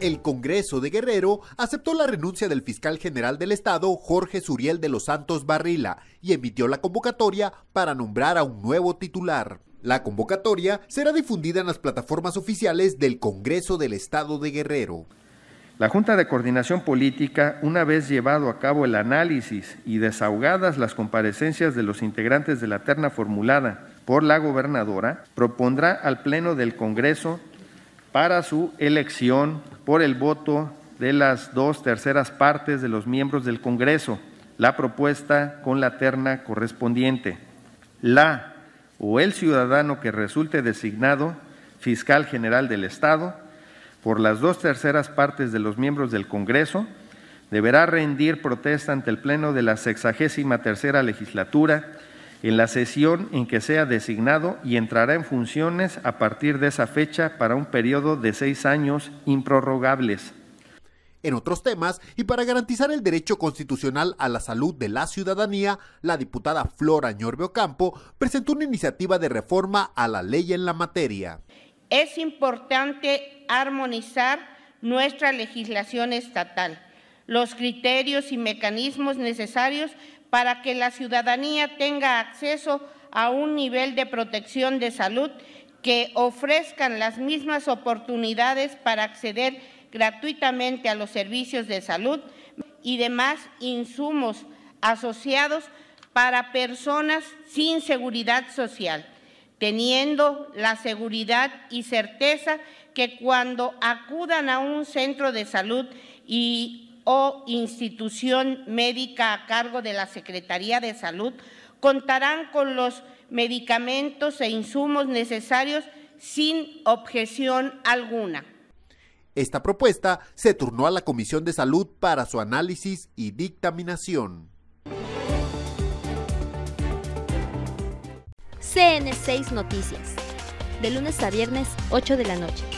El Congreso de Guerrero aceptó la renuncia del fiscal general del Estado, Jorge Suriel de los Santos Barrila, y emitió la convocatoria para nombrar a un nuevo titular. La convocatoria será difundida en las plataformas oficiales del Congreso del Estado de Guerrero. La Junta de Coordinación Política, una vez llevado a cabo el análisis y desahogadas las comparecencias de los integrantes de la terna formulada por la gobernadora, propondrá al Pleno del Congreso para su elección por el voto de las dos terceras partes de los miembros del Congreso la propuesta con la terna correspondiente. La o el ciudadano que resulte designado fiscal general del Estado por las dos terceras partes de los miembros del Congreso deberá rendir protesta ante el Pleno de la sexagésima tercera legislatura en la sesión en que sea designado y entrará en funciones a partir de esa fecha para un periodo de seis años improrrogables. En otros temas, y para garantizar el derecho constitucional a la salud de la ciudadanía, la diputada Flora Ñorbe Ocampo presentó una iniciativa de reforma a la ley en la materia. Es importante armonizar nuestra legislación estatal, los criterios y mecanismos necesarios para que la ciudadanía tenga acceso a un nivel de protección de salud que ofrezcan las mismas oportunidades para acceder gratuitamente a los servicios de salud y demás insumos asociados para personas sin seguridad social, teniendo la seguridad y certeza que cuando acudan a un centro de salud y o institución médica a cargo de la Secretaría de Salud contarán con los medicamentos e insumos necesarios sin objeción alguna. Esta propuesta se turnó a la Comisión de Salud para su análisis y dictaminación. CN6 Noticias, de lunes a viernes, 8 de la noche.